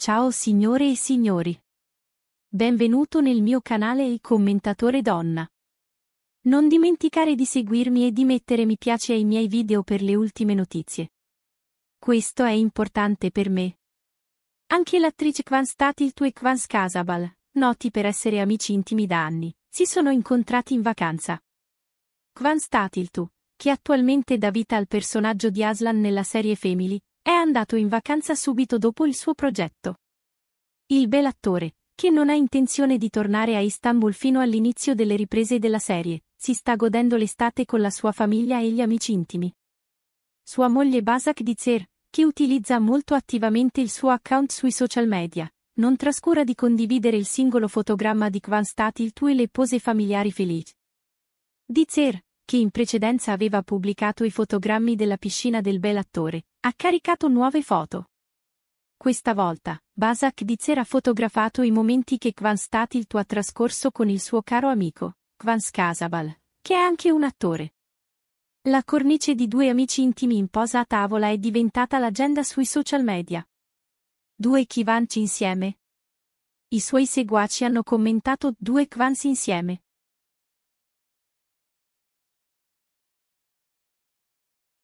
Ciao signore e signori. Benvenuto nel mio canale Il Commentatore Donna. Non dimenticare di seguirmi e di mettere mi piace ai miei video per le ultime notizie. Questo è importante per me. Anche l'attrice Kwan Statiltu e Kwan Skasabal, noti per essere amici intimi da anni, si sono incontrati in vacanza. Kwan Statiltu, che attualmente dà vita al personaggio di Aslan nella serie Family, è andato in vacanza subito dopo il suo progetto. Il bel attore, che non ha intenzione di tornare a Istanbul fino all'inizio delle riprese della serie, si sta godendo l'estate con la sua famiglia e gli amici intimi. Sua moglie Basak Dizer, che utilizza molto attivamente il suo account sui social media, non trascura di condividere il singolo fotogramma di Kvan Kvanstatil e le pose familiari felici. Dizer, che in precedenza aveva pubblicato i fotogrammi della piscina del bel attore, ha caricato nuove foto. Questa volta, Basak Ditzer ha fotografato i momenti che Kvanstatil ha trascorso con il suo caro amico, Kvans Casabal, che è anche un attore. La cornice di due amici intimi in posa a tavola è diventata l'agenda sui social media. Due Kvanci insieme. I suoi seguaci hanno commentato due Kvans insieme.